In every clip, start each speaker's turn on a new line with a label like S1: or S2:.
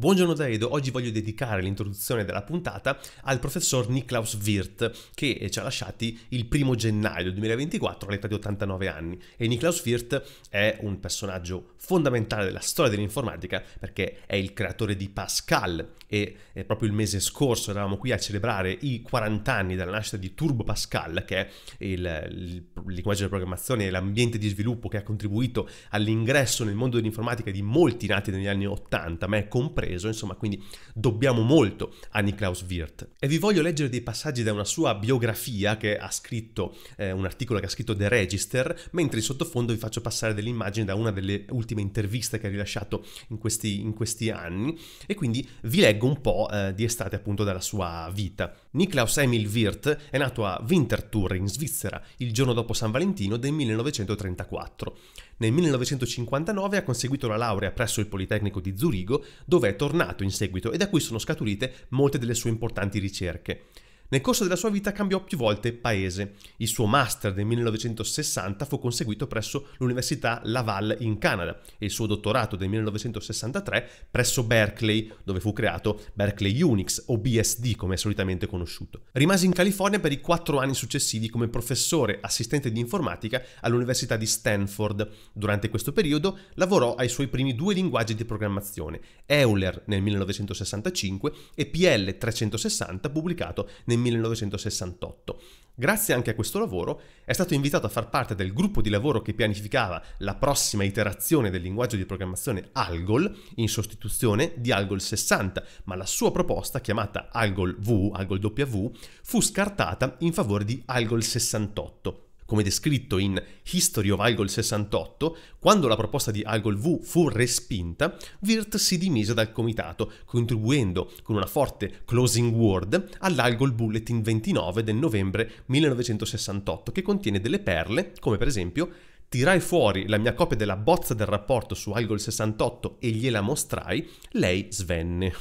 S1: Buongiorno da oggi voglio dedicare l'introduzione della puntata al professor Niklaus Wirth che eh, ci ha lasciati il primo gennaio 2024 all'età di 89 anni e Niklaus Wirth è un personaggio fondamentale della storia dell'informatica perché è il creatore di Pascal e eh, proprio il mese scorso eravamo qui a celebrare i 40 anni dalla nascita di Turbo Pascal che è il, il linguaggio di programmazione e l'ambiente di sviluppo che ha contribuito all'ingresso nel mondo dell'informatica di molti nati negli anni 80, me compreso preso, insomma, quindi dobbiamo molto a Niklaus Wirth. E vi voglio leggere dei passaggi da una sua biografia che ha scritto, eh, un articolo che ha scritto The Register, mentre in sottofondo vi faccio passare delle immagini da una delle ultime interviste che ha rilasciato in questi, in questi anni e quindi vi leggo un po' eh, di estate appunto dalla sua vita. Niklaus Emil Wirth è nato a Winterthur in Svizzera il giorno dopo San Valentino del 1934. Nel 1959 ha conseguito la laurea presso il Politecnico di Zurigo, dove è tornato in seguito e da cui sono scaturite molte delle sue importanti ricerche. Nel corso della sua vita cambiò più volte paese. Il suo master del 1960 fu conseguito presso l'Università Laval in Canada e il suo dottorato del 1963 presso Berkeley, dove fu creato Berkeley Unix o BSD come è solitamente conosciuto. Rimase in California per i quattro anni successivi come professore assistente di informatica all'Università di Stanford. Durante questo periodo lavorò ai suoi primi due linguaggi di programmazione, Euler nel 1965 e PL 360 pubblicato nel 1968. Grazie anche a questo lavoro è stato invitato a far parte del gruppo di lavoro che pianificava la prossima iterazione del linguaggio di programmazione Algol in sostituzione di Algol 60, ma la sua proposta, chiamata Algol V, Algol W, fu scartata in favore di Algol 68 come descritto in History of Algol 68, quando la proposta di Algol V fu respinta, Wirth si dimise dal comitato, contribuendo con una forte closing word all'Algol Bulletin 29 del novembre 1968, che contiene delle perle, come per esempio tirai fuori la mia copia della bozza del rapporto su Algol 68 e gliela mostrai, lei svenne.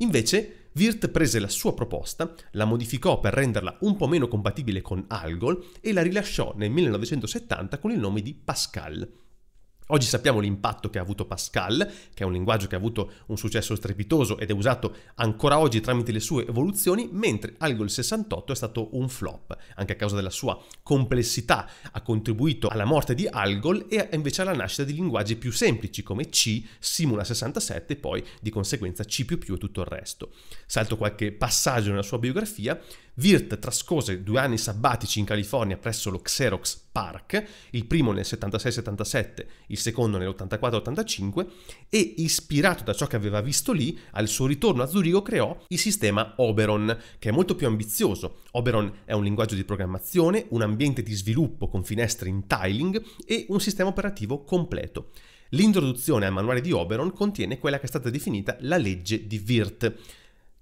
S1: Invece, Wirth prese la sua proposta, la modificò per renderla un po' meno compatibile con Algol e la rilasciò nel 1970 con il nome di Pascal. Oggi sappiamo l'impatto che ha avuto Pascal, che è un linguaggio che ha avuto un successo strepitoso ed è usato ancora oggi tramite le sue evoluzioni, mentre Algol 68 è stato un flop, anche a causa della sua complessità, ha contribuito alla morte di Algol e invece alla nascita di linguaggi più semplici come C, Simula 67 e poi di conseguenza C++ e tutto il resto. Salto qualche passaggio nella sua biografia, Wirth trascose due anni sabbatici in California presso lo Xerox Park, il primo nel 76-77, il secondo nell'84-85, e ispirato da ciò che aveva visto lì, al suo ritorno a Zurigo creò il sistema Oberon, che è molto più ambizioso. Oberon è un linguaggio di programmazione, un ambiente di sviluppo con finestre in tiling e un sistema operativo completo. L'introduzione al manuale di Oberon contiene quella che è stata definita la legge di Wirth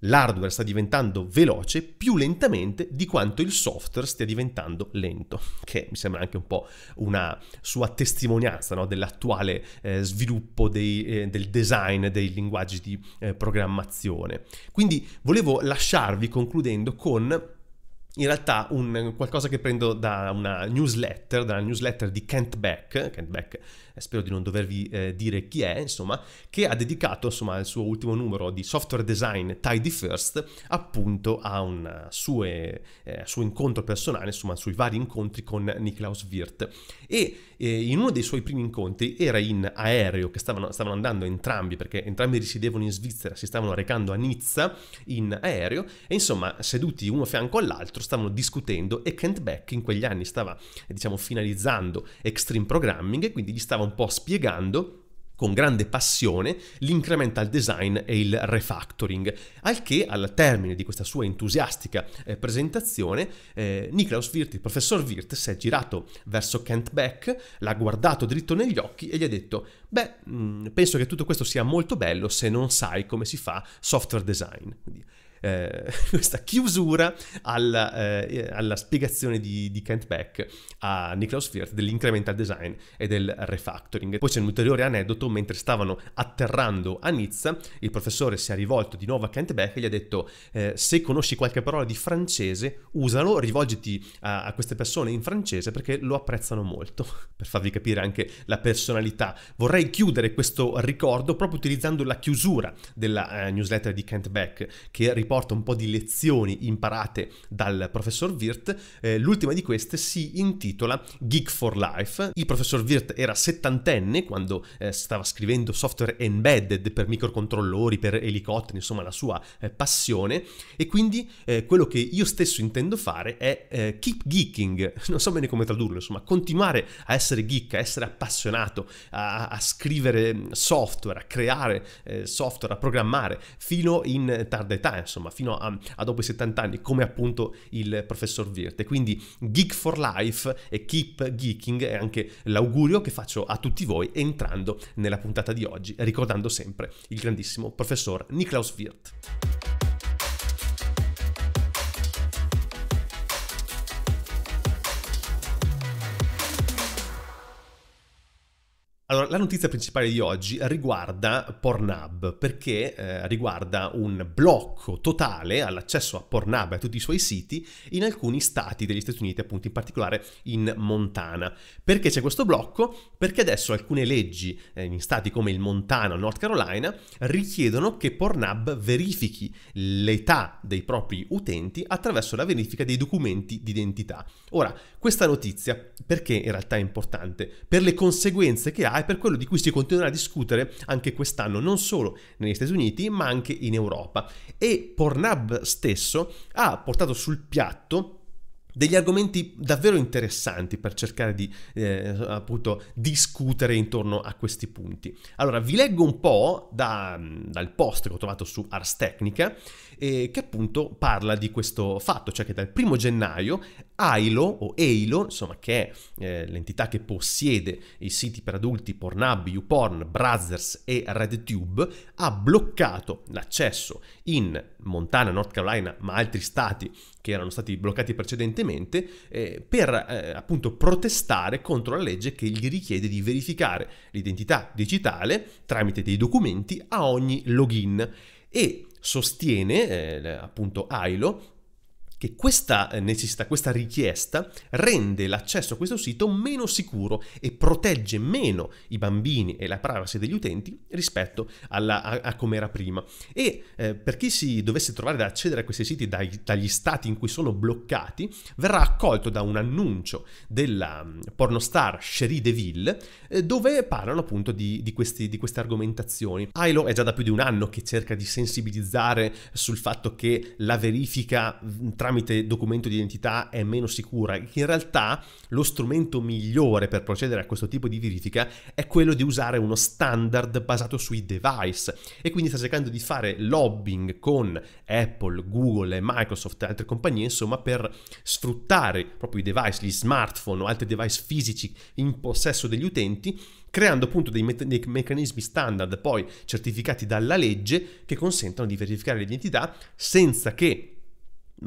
S1: l'hardware sta diventando veloce più lentamente di quanto il software stia diventando lento, che mi sembra anche un po' una sua testimonianza no? dell'attuale eh, sviluppo dei, eh, del design dei linguaggi di eh, programmazione. Quindi volevo lasciarvi concludendo con in realtà un, qualcosa che prendo da una newsletter, dalla newsletter di Kent Beck, Kent Beck eh, spero di non dovervi eh, dire chi è, insomma, che ha dedicato insomma, il suo ultimo numero di software design Tidy First appunto a un eh, suo, eh, suo incontro personale, insomma, sui vari incontri con Niklaus Wirth. E eh, in uno dei suoi primi incontri era in aereo, che stavano, stavano andando entrambi, perché entrambi risiedevano in Svizzera, si stavano recando a Nizza in aereo, e insomma, seduti uno fianco all'altro, stavano discutendo e Kent Beck in quegli anni stava, diciamo, finalizzando Extreme Programming e quindi gli stava un po' spiegando con grande passione l'incremental design e il refactoring, al che al termine di questa sua entusiastica eh, presentazione eh, Niklaus Wirth, il professor Wirth, si è girato verso Kent Beck, l'ha guardato dritto negli occhi e gli ha detto beh, mh, mm, penso che tutto questo sia molto bello se non sai come si fa software design. Quindi, eh, questa chiusura alla, eh, alla spiegazione di, di, Kent Beck a Niklaus Firth dell'incremental design e del refactoring. Poi c'è un ulteriore aneddoto, mentre stavano atterrando a Nizza, il professore si è rivolto di nuovo a Kent Beck e gli ha detto eh, se conosci qualche parola di francese usalo, rivolgiti a, a queste persone in francese perché lo apprezzano molto, per farvi capire anche la personalità. Vorrei chiudere questo ricordo proprio utilizzando la chiusura della eh, newsletter di Kent Beck che riporta riporta un po' di lezioni imparate dal professor Wirt. eh, l'ultima di queste si intitola Geek for Life. Il professor Wirt era settantenne quando eh, stava scrivendo software embedded per microcontrollori, per elicotteri, insomma la sua eh, passione e quindi eh, quello che io stesso intendo fare è eh, keep geeking, non so bene come tradurlo, insomma continuare a essere geek, a essere appassionato, a, a scrivere mm, software, a creare eh, software, a programmare fino in tarda età, insomma insomma, fino a, a dopo i 70 anni, come appunto il professor Wirth. Quindi Geek for Life e Keep Geeking è anche l'augurio che faccio a tutti voi entrando nella puntata di oggi, ricordando sempre il grandissimo professor Niklaus Wirth. Allora, la notizia principale di oggi riguarda Pornhub, perché eh, riguarda un blocco totale all'accesso a Pornhub e a tutti i suoi siti in alcuni stati degli Stati Uniti, appunto in particolare in Montana. Perché c'è questo blocco? Perché adesso alcune leggi eh, in stati come il Montana o North Carolina richiedono che Pornhub verifichi l'età dei propri utenti attraverso la verifica dei documenti d'identità. Ora, questa notizia perché in realtà è importante? Per le conseguenze che ha è per quello di cui si continuerà a discutere anche quest'anno, non solo negli Stati Uniti, ma anche in Europa. E Pornhub stesso ha portato sul piatto degli argomenti davvero interessanti per cercare di eh, appunto discutere intorno a questi punti. Allora, vi leggo un po' da, dal post che ho trovato su Ars Technica, eh, che appunto parla di questo fatto, cioè che dal primo gennaio Ailo o Eilo, insomma, che è eh, l'entità che possiede i siti per adulti Pornhub, YouPorn, Brothers e RedTube, ha bloccato l'accesso in Montana, North Carolina, ma altri stati che erano stati bloccati precedentemente, eh, per eh, appunto protestare contro la legge che gli richiede di verificare l'identità digitale tramite dei documenti a ogni login e sostiene eh, appunto Ailo che questa eh, necessità, questa richiesta rende l'accesso a questo sito meno sicuro e protegge meno i bambini e la privacy degli utenti rispetto alla, a, a come era prima. E eh, per chi si dovesse trovare ad accedere a questi siti dai, dagli stati in cui sono bloccati, verrà accolto da un annuncio della mm, pornostar Cherie Deville eh, dove parlano appunto di, di, questi, di queste argomentazioni. Ailo è già da più di un anno che cerca di sensibilizzare sul fatto che la verifica mm, tra tramite documento di identità è meno sicura, in realtà lo strumento migliore per procedere a questo tipo di verifica è quello di usare uno standard basato sui device e quindi sta cercando di fare lobbying con Apple, Google, e Microsoft e altre compagnie, insomma, per sfruttare proprio i device, gli smartphone o altri device fisici in possesso degli utenti creando appunto dei, me- dei, meccanismi standard poi certificati dalla legge che consentano di verificare l'identità senza che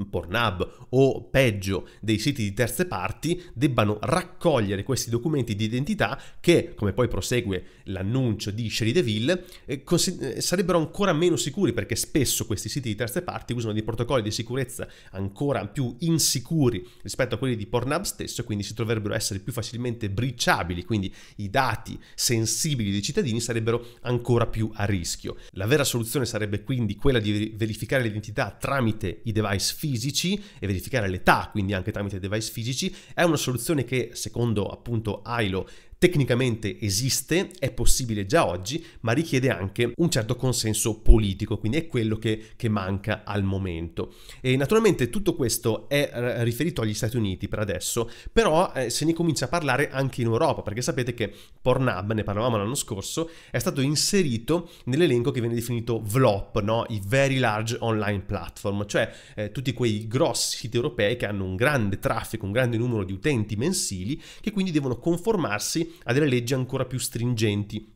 S1: Pornhub o peggio dei siti di terze parti debbano raccogliere questi documenti di identità che, come poi prosegue l'annuncio di Sherry DeVille, eh, eh, sarebbero ancora meno sicuri perché spesso questi siti di terze parti usano dei protocolli di sicurezza ancora più insicuri rispetto a quelli di Pornhub stesso e quindi si troverebbero a essere più facilmente briciabili, quindi i dati sensibili dei cittadini sarebbero ancora più a rischio. La vera soluzione sarebbe quindi quella di verificare l'identità tramite i device fisici e verificare l'età, quindi anche tramite device fisici, è una soluzione che secondo appunto ILO tecnicamente esiste, è possibile già oggi, ma richiede anche un certo consenso politico, quindi è quello che, che manca al momento. E naturalmente tutto questo è eh, riferito agli Stati Uniti per adesso, però eh, se ne comincia a parlare anche in Europa, perché sapete che Pornhub, ne parlavamo l'anno scorso, è stato inserito nell'elenco che viene definito VLOP, no? i Very Large Online Platform, cioè eh, tutti quei grossi siti europei che hanno un grande traffico, un grande numero di utenti mensili, che quindi devono conformarsi a delle leggi ancora più stringenti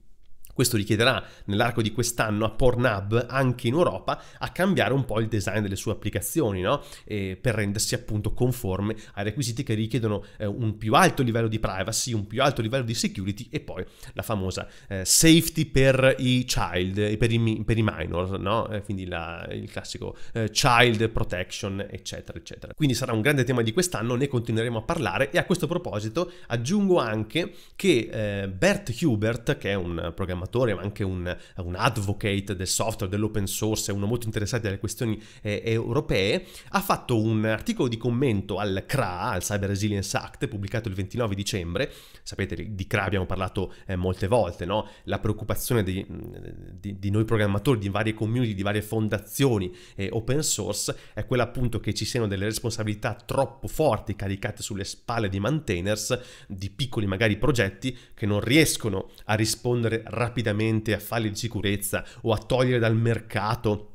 S1: questo richiederà nell'arco di quest'anno a Pornhub anche in Europa a cambiare un po' il design delle sue applicazioni, no? per rendersi appunto conforme ai requisiti che richiedono eh, un più alto livello di privacy, un più alto livello di security e poi la famosa eh, safety per i child, eh, per i, per i minor, no? eh, quindi la, il classico eh, child protection, eccetera, eccetera. Quindi sarà un grande tema di quest'anno, ne continueremo a parlare e a questo proposito aggiungo anche che eh, Bert Hubert, che è un programmatore programmatore, ma anche un, un advocate del software, dell'open source, uno molto interessato alle questioni eh, europee, ha fatto un articolo di commento al CRA, al Cyber Resilience Act, pubblicato il 29 dicembre. Sapete, di CRA abbiamo parlato eh, molte volte, no? La preoccupazione di, mm, di, di, noi programmatori, di varie community, di varie fondazioni eh, open source, è quella appunto che ci siano delle responsabilità troppo forti caricate sulle spalle di maintainers, di piccoli magari progetti che non riescono a rispondere rapidamente rapidamente a falli di sicurezza o a togliere dal mercato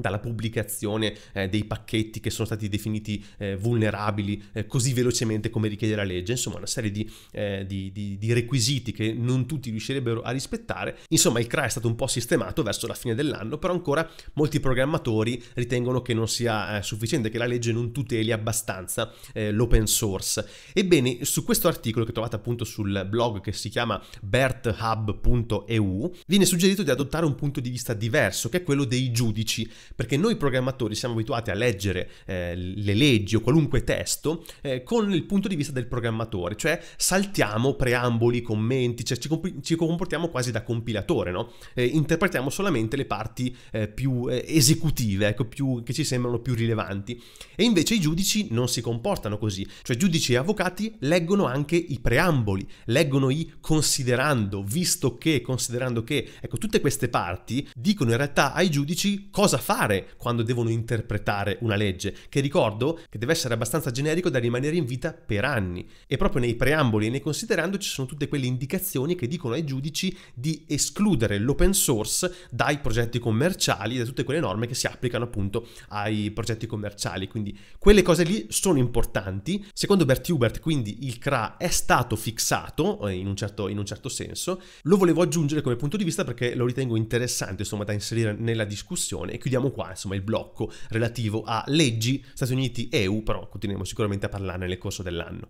S1: dalla pubblicazione eh, dei pacchetti che sono stati definiti eh, vulnerabili eh, così velocemente come richiede la legge, insomma una serie di, eh, di, di, di, requisiti che non tutti riuscirebbero a rispettare, insomma il CRA è stato un po' sistemato verso la fine dell'anno, però ancora molti programmatori ritengono che non sia eh, sufficiente, che la legge non tuteli abbastanza eh, l'open source. Ebbene, su questo articolo che trovate appunto sul blog che si chiama berthub.eu, viene suggerito di adottare un punto di vista diverso, che è quello dei giudici, perché noi programmatori siamo abituati a leggere eh, le leggi o qualunque testo eh, con il punto di vista del programmatore, cioè saltiamo preamboli, commenti, cioè ci, comp- ci comportiamo quasi da compilatore, no? eh, interpretiamo solamente le parti eh, più eh, esecutive, ecco, più, che ci sembrano più rilevanti. E invece i giudici non si comportano così, cioè giudici e avvocati leggono anche i preamboli, leggono i considerando, visto che, considerando che, ecco, tutte queste parti dicono in realtà ai giudici cosa fare fare quando devono interpretare una legge, che ricordo che deve essere abbastanza generico da rimanere in vita per anni. E proprio nei preamboli e nei considerando ci sono tutte quelle indicazioni che dicono ai giudici di escludere l'open source dai progetti commerciali, da tutte quelle norme che si applicano appunto ai progetti commerciali. Quindi quelle cose lì sono importanti. Secondo Bert Hubert, quindi il CRA è stato fissato eh, in un certo, in un certo senso. Lo volevo aggiungere come punto di vista perché lo ritengo interessante, insomma, da inserire nella discussione e chiudiamo abbiamo qua insomma il blocco relativo a leggi Stati Uniti-EU, però continueremo sicuramente a parlarne nel corso dell'anno.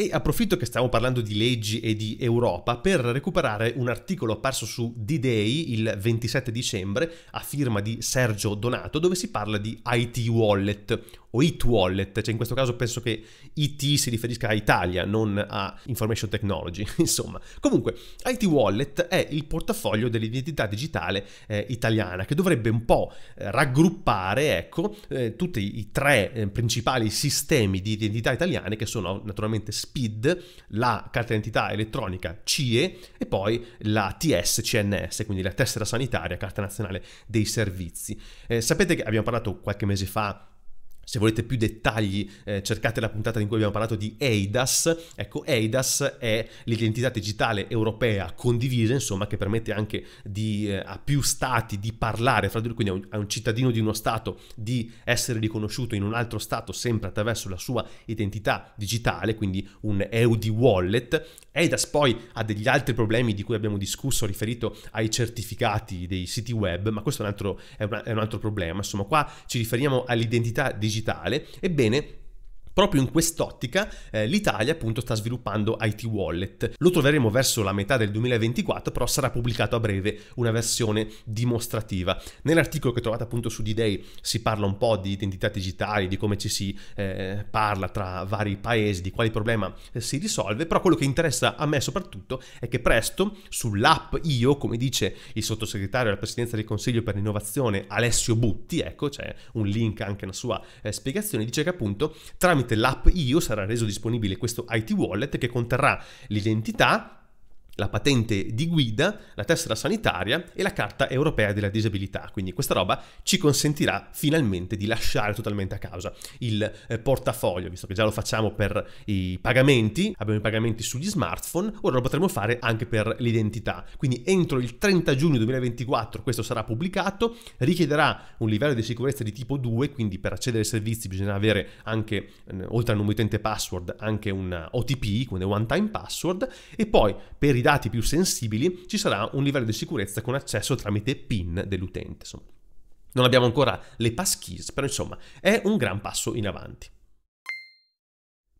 S1: E approfitto che stiamo parlando di leggi e di Europa per recuperare un articolo apparso su D-Day il 27 dicembre a firma di Sergio Donato dove si parla di IT Wallet o IT Wallet, cioè in questo caso penso che IT si riferisca a Italia, non a Information Technology, insomma. Comunque, IT Wallet è il portafoglio dell'identità digitale eh, italiana che dovrebbe un po' eh, raggruppare, ecco, eh, tutti i tre eh, principali sistemi di identità italiane che sono naturalmente SPID, la carta d'identità elettronica CIE e poi la TSCNS, quindi la tessera sanitaria, carta nazionale dei servizi. Eh, sapete che abbiamo parlato qualche mese fa se volete più dettagli eh, cercate la puntata in cui abbiamo parlato di EIDAS. Ecco, EIDAS è l'identità digitale europea condivisa, insomma, che permette anche di, eh, a più stati di parlare fra di loro, quindi a un, a un cittadino di uno stato di essere riconosciuto in un altro stato sempre attraverso la sua identità digitale, quindi un EUD wallet. EIDAS poi ha degli altri problemi di cui abbiamo discusso riferito ai certificati dei siti web, ma questo è un altro, è un, è un altro problema. Insomma, qua ci riferiamo all'identità digitale digitale, ebbene Proprio in quest'ottica eh, l'Italia appunto sta sviluppando IT Wallet. Lo troveremo verso la metà del 2024, però sarà pubblicato a breve una versione dimostrativa. Nell'articolo che trovate appunto su D-Day si parla un po' di identità digitali, di come ci si eh, parla tra vari paesi, di quali problema eh, si risolve, però quello che interessa a me soprattutto è che presto sull'app IO, come dice il sottosegretario alla Presidenza del Consiglio per l'innovazione Alessio Butti, ecco c'è un link anche nella sua eh, spiegazione, dice che appunto tramite tramite l'app IO sarà reso disponibile questo IT wallet che conterrà l'identità la patente di guida, la tessera sanitaria e la carta europea della disabilità. Quindi questa roba ci consentirà finalmente di lasciare totalmente a causa il eh, portafoglio, visto che già lo facciamo per i pagamenti, abbiamo i pagamenti sugli smartphone, ora lo potremo fare anche per l'identità. Quindi entro il 30 giugno 2024 questo sarà pubblicato, richiederà un livello di sicurezza di tipo 2, quindi per accedere ai servizi bisogna avere anche, eh, oltre al numero utente password, anche un OTP, quindi one time password, e poi per i i dati più sensibili ci sarà un livello di sicurezza con accesso tramite PIN dell'utente. Insomma. Non abbiamo ancora le passkeys, però insomma è un gran passo in avanti.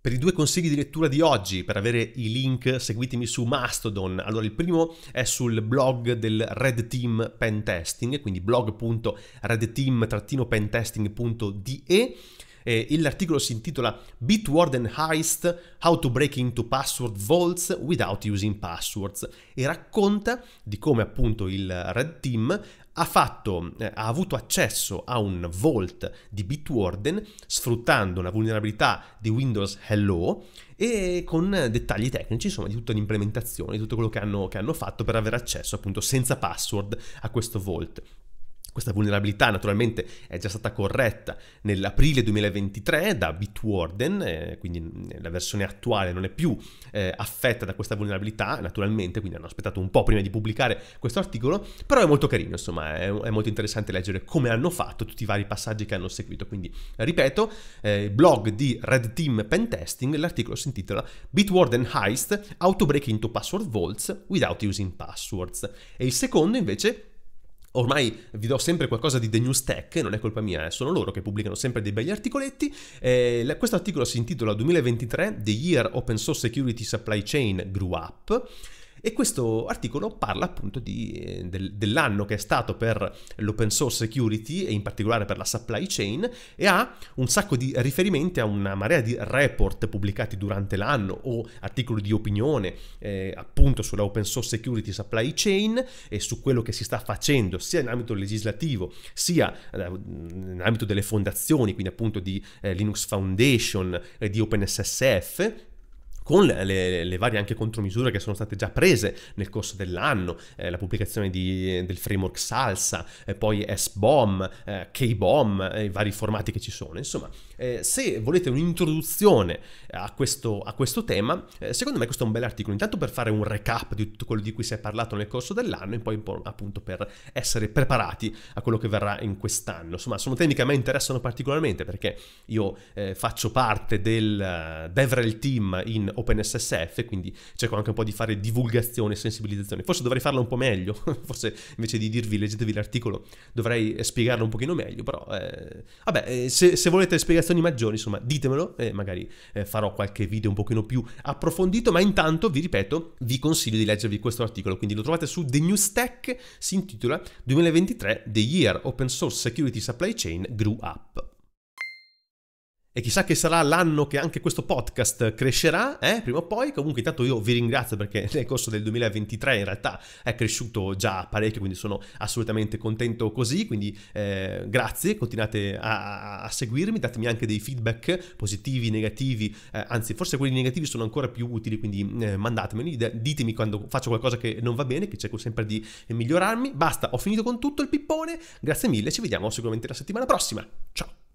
S1: Per i due consigli di lettura di oggi, per avere i link, seguitemi su Mastodon. Allora, il primo è sul blog del Red Team Pentesting, quindi blog.redteam-pentesting.de eh, l'articolo si intitola Bitwarden Heist, How to Break into Password Vaults Without Using Passwords e racconta di come appunto il Red Team ha, fatto, eh, ha avuto accesso a un vault di Bitwarden sfruttando una vulnerabilità di Windows Hello e con dettagli tecnici, insomma, di tutta l'implementazione, di tutto quello che hanno, che hanno fatto per avere accesso appunto senza password a questo vault. Questa vulnerabilità naturalmente è già stata corretta nell'aprile 2023 da Bitwarden, eh, quindi mm, la versione attuale non è più eh, affetta da questa vulnerabilità, naturalmente, quindi hanno aspettato un po' prima di pubblicare questo articolo, però è molto carino, insomma, è, è molto interessante leggere come hanno fatto tutti i vari passaggi che hanno seguito. Quindi, ripeto, eh, blog di Red Team Pentesting, l'articolo si intitola Bitwarden Heist, Autobreak into Password Vaults Without Using Passwords. E il secondo invece Ormai vi do sempre qualcosa di The News Tech, non è colpa mia, eh, sono loro che pubblicano sempre dei begli articoletti. Eh, la, questo articolo si intitola 2023 The Year Open Source Security Supply Chain Grew Up e questo articolo parla appunto di, eh, del, dell'anno che è stato per l'open source security e in particolare per la supply chain e ha un sacco di riferimenti a una marea di report pubblicati durante l'anno o articoli di opinione eh, appunto sulla open source security supply chain e su quello che si sta facendo sia in ambito legislativo sia eh, in ambito delle fondazioni, quindi appunto di eh, Linux Foundation, eh, di OpenSSF con le, le, varie anche contromisure che sono state già prese nel corso dell'anno, eh, la pubblicazione di, del framework Salsa, eh, poi S-Bomb, eh, K-Bomb, eh, i vari formati che ci sono, insomma eh, se volete un'introduzione eh, a questo, a questo tema, eh, secondo me questo è un bel articolo, intanto per fare un recap di tutto quello di cui si è parlato nel corso dell'anno e poi appunto per essere preparati a quello che verrà in quest'anno. Insomma, sono temi che a me interessano particolarmente perché io eh, faccio parte del uh, DevRel team in OpenSSF, quindi cerco anche un po' di fare divulgazione e sensibilizzazione. Forse dovrei farlo un po' meglio, forse invece di dirvi leggetevi l'articolo dovrei spiegarlo un pochino meglio, però eh, vabbè, se, se volete spiegazioni spiegazioni maggiori, insomma, ditemelo e magari eh, farò qualche video un pochino più approfondito, ma intanto vi ripeto, vi consiglio di leggervi questo articolo, quindi lo trovate su The New Stack, si intitola 2023 The Year Open Source Security Supply Chain Grew Up e chissà che sarà l'anno che anche questo podcast crescerà, eh, prima o poi. Comunque intanto io vi ringrazio perché nel corso del 2023 in realtà è cresciuto già parecchio, quindi sono assolutamente contento così, quindi eh, grazie, continuate a, a, seguirmi, datemi anche dei feedback positivi, negativi, eh, anzi forse quelli negativi sono ancora più utili, quindi eh, mandatemeli, ditemi quando faccio qualcosa che non va bene, che cerco sempre di migliorarmi. Basta, ho finito con tutto il pippone, grazie mille, ci vediamo sicuramente la settimana prossima. Ciao!